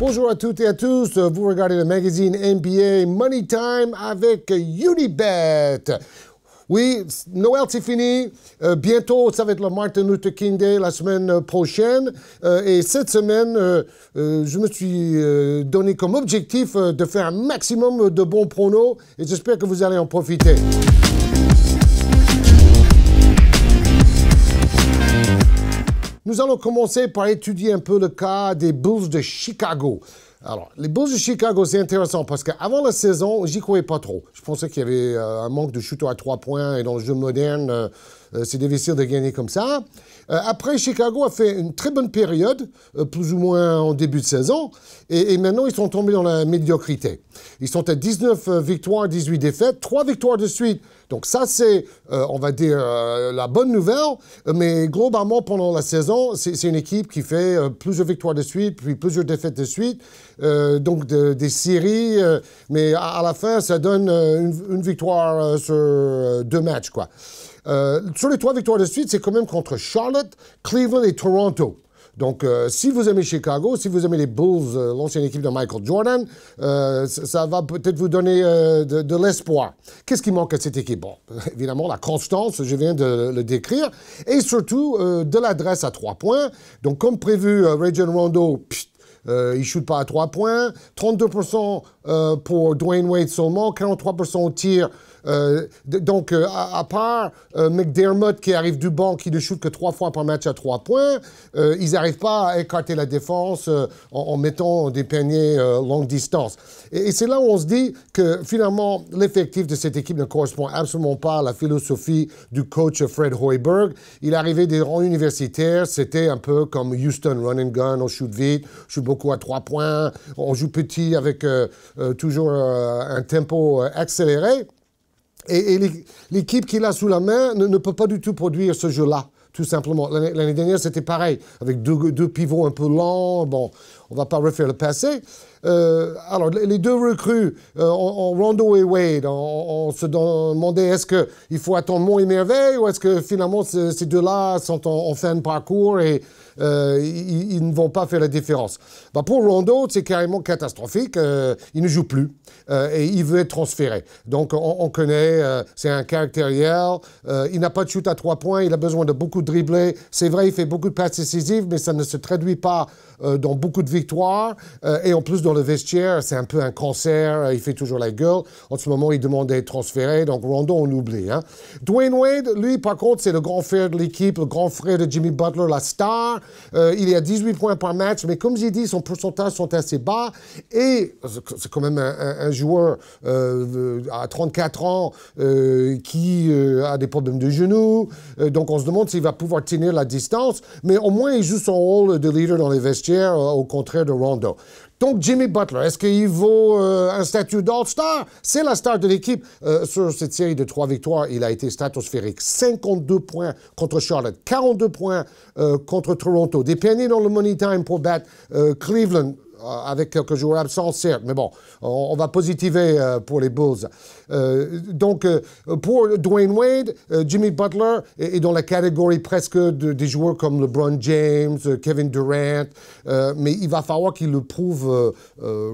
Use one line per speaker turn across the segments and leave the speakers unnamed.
Bonjour à toutes et à tous. Vous regardez le magazine NBA Money Time avec Unibet. Oui, Noël c'est fini. Euh, bientôt, ça va être le Martin Luther King Day la semaine prochaine. Euh, et cette semaine, euh, je me suis donné comme objectif de faire un maximum de bons pronos et j'espère que vous allez en profiter. Nous allons commencer par étudier un peu le cas des Bulls de Chicago. Alors, les Bulls de Chicago, c'est intéressant parce qu'avant la saison, j'y croyais pas trop. Je pensais qu'il y avait euh, un manque de shooters à trois points et dans le jeu moderne, euh, euh, c'est difficile de gagner comme ça. Euh, après, Chicago a fait une très bonne période, euh, plus ou moins en début de saison, et, maintenant ils sont tombés dans la médiocrité. Ils sont à 19 victoires, 18 défaites, 3 victoires de suite. Donc ça, c'est, on va dire, la bonne nouvelle, mais globalement, pendant la saison, c'est une équipe qui fait plusieurs victoires de suite, puis plusieurs défaites de suite, donc des séries, mais à, la fin, ça donne une, une victoire sur deux matchs, quoi. Euh, sur les trois victoires de suite, c'est quand même contre Charlotte, Cleveland et Toronto. Donc, euh, si vous aimez Chicago, si vous aimez les Bulls, euh, l'ancienne équipe de Michael Jordan, ça va peut-être vous donner de, l'espoir. Qu'est-ce qui manque à cette équipe évidemment, la constance, je viens de le décrire, et surtout de l'adresse à trois points. Donc, comme prévu, Region Rondo, il ne shoot pas à trois points. 32% euh, pour Dwayne Wade seulement, 43% au tir. Euh, donc, euh, à, part McDermott qui arrive du banc, qui ne shoot que trois fois par match à trois points, ils n'arrivent pas à écarter la défense en, mettant des paniers longue distance. Et, et c'est là où on se dit que finalement, l'effectif de cette équipe ne correspond absolument pas à la philosophie du coach Fred Hoiberg. Il arrivait des rangs universitaires, c'était un peu comme Houston run and gun, on shoot vite, on shoot beaucoup à trois points, on joue petit avec euh, toujours euh, un tempo euh, accéléré. Et, l'équipe qu'il a sous la main ne, peut pas du tout produire ce jeu-là tout simplement. L'année dernière, c'était pareil, avec deux, deux, pivots un peu lents. Bon, on ne va pas refaire le passé. Euh, alors, les deux recrues, euh, Rondo et Wade, on, se demandait est-ce qu'il faut attendre Mont et Merveille ou est-ce que finalement ces deux-là sont en, fin de parcours et euh, ils, ne vont pas faire la différence bah, Pour Rondo, c'est carrément catastrophique. il ne joue plus et il veut être transféré. Donc, on, connaît, c'est un caractériel. il n'a pas de shoot à trois points, il a besoin de beaucoup de dribbler. C'est vrai, il fait beaucoup de passes décisives, mais ça ne se traduit pas dans beaucoup de victoire euh, et en plus, dans le vestiaire, c'est un peu un cancer. Euh, il fait toujours la gueule. En ce moment, il demande d'être transféré. Donc, Rondo, on oublie. Hein. Dwayne Wade, lui, par contre, c'est le grand frère de l'équipe, le grand frère de Jimmy Butler, la star. Euh, il est à 18 points par match. Mais comme j'ai dit, son pourcentage sont assez bas. Et c'est quand même un, joueur à 34 ans qui a des problèmes de genoux. donc, on se demande s'il va pouvoir tenir la distance. Mais au moins, il joue son rôle de leader dans les vestiaires au contraire de Donc, Jimmy Butler, est-ce qu'il vaut euh, un statut d'All-Star? C'est la star de l'équipe. Euh, sur cette série de trois victoires, il a été stratosphérique. 52 points contre Charlotte, 42 points euh, contre Toronto, des dans le money time pour battre Cleveland. Euh, avec quelques joueurs absents, certes, mais bon, on, va positiver euh, pour les Bulls. Euh, donc, pour Dwayne Wade, Jimmy Butler est, dans la catégorie presque de, des joueurs comme LeBron James, Kevin Durant, mais il va falloir qu'il le prouve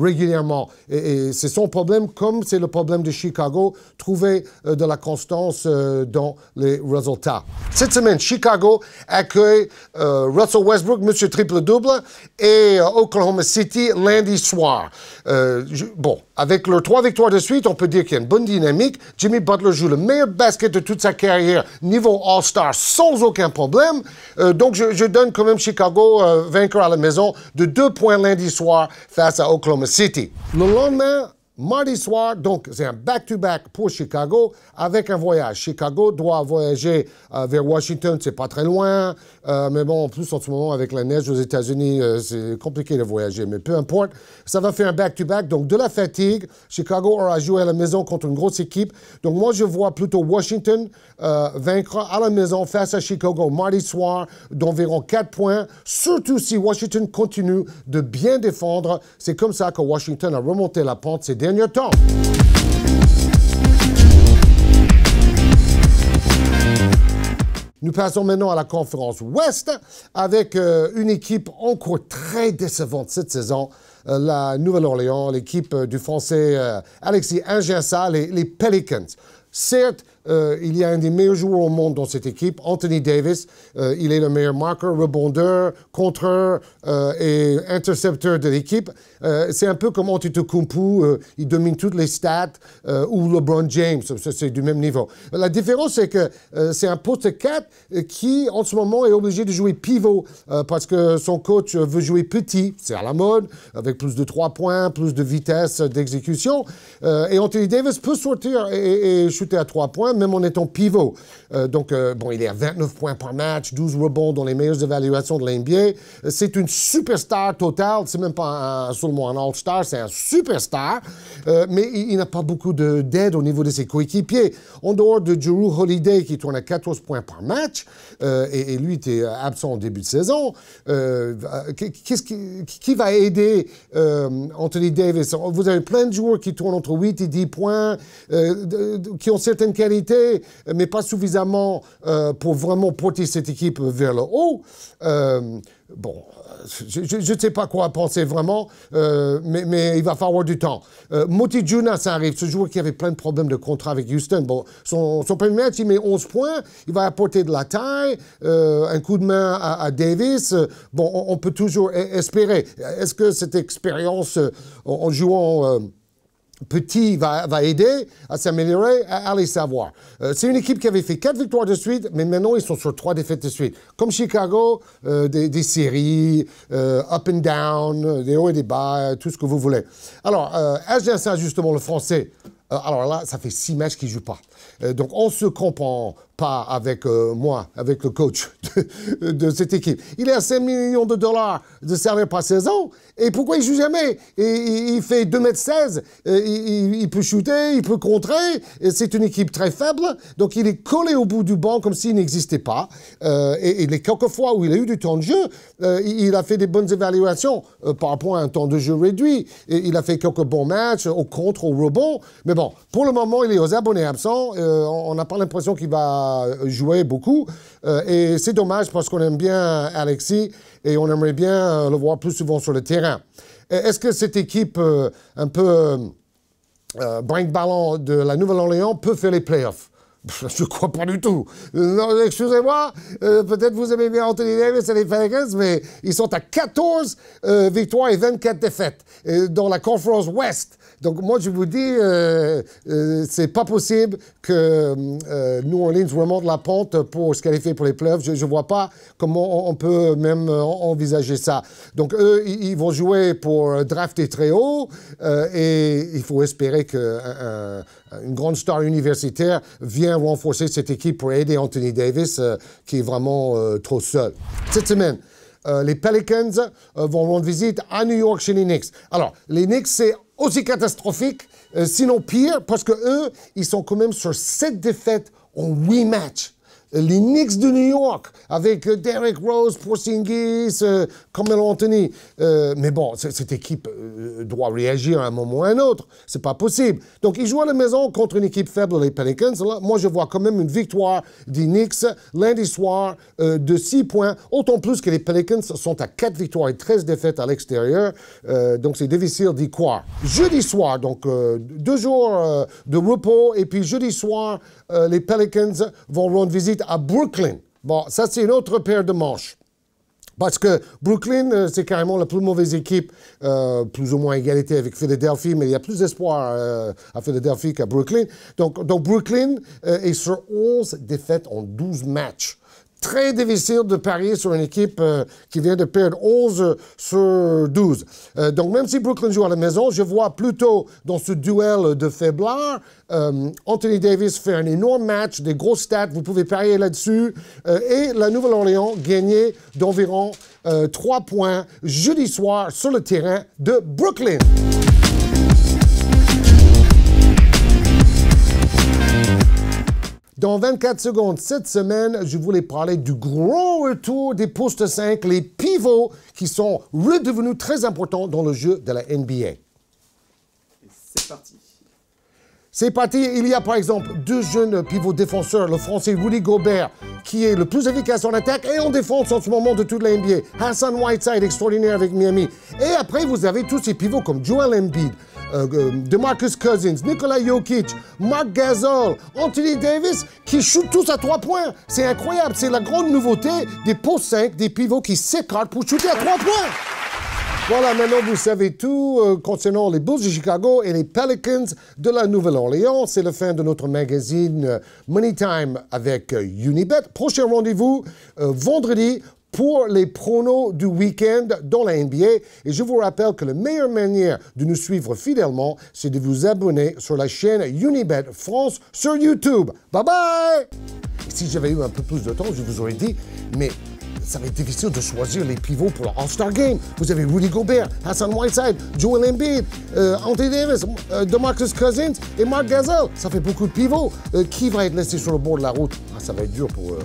régulièrement. Et, c'est son problème, comme c'est le problème de Chicago, trouver de la constance dans les résultats. Cette semaine, Chicago accueille Russell Westbrook, Monsieur Triple Double, et Oklahoma City lundi soir. Euh, bon, avec leurs trois victoires de suite, on peut dire qu'il y a une bonne dynamique. Jimmy Butler joue le meilleur basket de toute sa carrière, niveau All-Star, sans aucun problème. Euh, donc, je, donne quand même Chicago euh, vainqueur à la maison de deux points lundi soir face à Oklahoma City. Le lendemain, mardi soir, donc c'est un back-to-back pour Chicago avec un voyage. Chicago doit voyager euh, vers Washington, c'est pas très loin, euh, mais bon, en plus en ce moment avec la neige aux États-Unis, euh, c'est compliqué de voyager, mais peu importe, ça va faire un back-to-back, donc de la fatigue. Chicago aura joué à la maison contre une grosse équipe, donc moi je vois plutôt Washington vaincre à la maison face à Chicago mardi soir d'environ 4 points, surtout si Washington continue de bien défendre. C'est comme ça que Washington a remonté la pente c'est nous passons maintenant à la conférence Ouest avec euh, une équipe encore très décevante cette saison, euh, la Nouvelle-Orléans, l'équipe euh, du Français Alexis Ingersa, les Pelicans. Certes, euh, il y a un des meilleurs joueurs au monde dans cette équipe, Anthony Davis. Euh, il est le meilleur marqueur, rebondeur, contreur euh, et intercepteur de l'équipe. c'est un peu comme Antetokounmpo, il domine toutes les stats, ou LeBron James, c'est du même niveau. La différence, c'est que c'est un poste 4 qui, en ce moment, est obligé de jouer pivot parce que son coach veut jouer petit, c'est à la mode, avec plus de trois points, plus de vitesse d'exécution. et Anthony Davis peut sortir et, et shooter à trois points, même en étant pivot. Euh, donc, euh, bon, il est à 29 points par match, 12 rebonds dans les meilleures évaluations de l'NBA. Euh, c'est une superstar totale. C'est même pas seulement un All-Star, c'est un superstar. mais il, n'a pas beaucoup d'aide au niveau de ses coéquipiers. En dehors de Drew Holiday, qui tourne à 14 points par match, et, et, lui était absent au début de saison, qui, qui, va aider Anthony Davis Vous avez plein de joueurs qui tournent entre 8 et 10 points, qui ont certaines qualités, mais pas suffisamment euh, pour vraiment porter cette équipe vers le haut. Euh, bon, je ne sais pas quoi penser vraiment, euh, mais, il va falloir du temps. Euh, Moti ça arrive, ce joueur qui avait plein de problèmes de contrat avec Houston. Bon, son, premier match, il met 11 points, il va apporter de la taille, un coup de main à, Davis. Bon, on, peut toujours e-, espérer. Est-ce que cette expérience en jouant Petit va, aider à s'améliorer, à, aller savoir. Euh, c'est une équipe qui avait fait quatre victoires de suite, mais maintenant ils sont sur trois défaites de suite. Comme Chicago, euh, des, séries, euh, up and down, des hauts et des bas, tout ce que vous voulez. Alors, SGSA, justement, le français, alors là, ça fait six matchs qu'il ne joue pas. donc on se comprend pas avec euh, moi, avec le coach de, cette équipe. Il est à 5 millions de dollars de salaire par saison. Et pourquoi il joue jamais il, il, fait 2m16, il, peut shooter, il peut contrer. C'est une équipe très faible. Donc il est collé au bout du banc comme s'il n'existait pas. Euh, et, les quelques fois où il a eu du temps de jeu, euh, il a fait des bonnes évaluations par rapport à un temps de jeu réduit. Et il a fait quelques bons matchs au contre, au rebond. Mais bon, pour le moment, il est aux abonnés absents. on n'a pas l'impression qu'il va euh, joué beaucoup. Euh, et c'est dommage parce qu'on aime bien Alexis et on aimerait bien euh, le voir plus souvent sur le terrain. Est-ce que cette équipe un peu euh, brinque-ballon de la Nouvelle-Orléans peut faire les playoffs je ne crois pas du tout. Excusez-moi, peut-être vous aimez bien Anthony Davis et les Falcons, mais ils sont à 14 victoires et 24 défaites. dans la conference Ouest, donc moi, je vous dis, euh, euh, c'est pas possible que euh, New Orleans remonte la pente pour se qualifier pour les playoffs. Je ne vois pas comment on, peut même euh, envisager ça. Donc eux, ils, vont jouer pour drafter très haut et il faut espérer que une grande star universitaire vient renforcer cette équipe pour aider Anthony Davis, qui est vraiment trop seul. Cette semaine, les Pelicans vont rendre visite à New York chez les Knicks. Alors, les Knicks, c'est aussi catastrophique, euh, sinon pire, parce que eux, ils sont quand même sur sept défaites en huit matchs les Knicks de New York avec euh, Derrick Rose, Porzingis, euh, Carmelo Anthony. Euh, mais bon, cette équipe euh, doit réagir à un moment ou à un autre. C'est pas possible. Donc, ils jouent à la maison contre une équipe faible, les Pelicans. Là, moi, je vois quand même une victoire des Knicks lundi soir de 6 points. Autant plus que les Pelicans sont à 4 victoires et 13 défaites à l'extérieur. donc, c'est difficile d'y croire. Jeudi soir, donc deux jours de repos. Et puis, jeudi soir, les Pelicans vont rendre visite à Brooklyn. Bon, ça, c'est une autre paire de manches. Parce que Brooklyn, euh, c'est carrément la plus mauvaise équipe, euh, plus ou moins égalité avec Philadelphie, mais il y a plus d'espoir euh, à Philadelphie qu'à Brooklyn. Donc, Brooklyn est sur 11 défaites en 12 matchs très difficile de parier sur une équipe euh, qui vient de perdre 11 sur 12. Euh, donc, même si Brooklyn joue à la maison, je vois plutôt dans ce duel de faiblard, euh, Anthony Davis fait un énorme match, des grosses stats, vous pouvez parier là-dessus. et la Nouvelle-Orléans gagner d'environ 3 points jeudi soir sur le terrain de Brooklyn. Dans 24 secondes, cette semaine, je voulais parler du grand retour des postes 5, les pivots qui sont redevenus très importants dans le jeu de la NBA. C'est parti. C'est parti, il y a par exemple deux jeunes pivots défenseurs, le français Rudy Gobert, qui est le plus efficace en attaque et en défense en ce moment de toute la NBA. Hassan Whiteside, extraordinaire avec Miami. Et après, vous avez tous ces pivots comme Joel Embiid, euh, euh, de DeMarcus Cousins, Nikola Jokic, Mark Gasol, Anthony Davis, qui shootent tous à trois points. C'est incroyable. C'est la grande nouveauté des pots 5, des pivots qui s'écartent pour shooter à trois points. Voilà, maintenant vous savez tout euh, concernant les Bulls de Chicago et les Pelicans de la Nouvelle-Orléans. C'est la fin de notre magazine Money Time avec Unibet. Prochain rendez-vous vendredi pour les pronos du week-end dans la NBA. Et je vous rappelle que la meilleure manière de nous suivre fidèlement, c'est de vous abonner sur la chaîne Unibet France sur YouTube. Bye bye Si j'avais eu un peu plus de temps, je vous aurais dit, mais ça va être difficile de choisir les pivots pour le All-Star Game. Vous avez Rudy Gobert, Hassan Whiteside, Joel Embiid, euh, Anthony Davis, euh, DeMarcus Cousins et Mark Gasol. Ça fait beaucoup de pivots. Euh, qui va être laissé sur le bord de la route ah, Ça va être dur pour eux.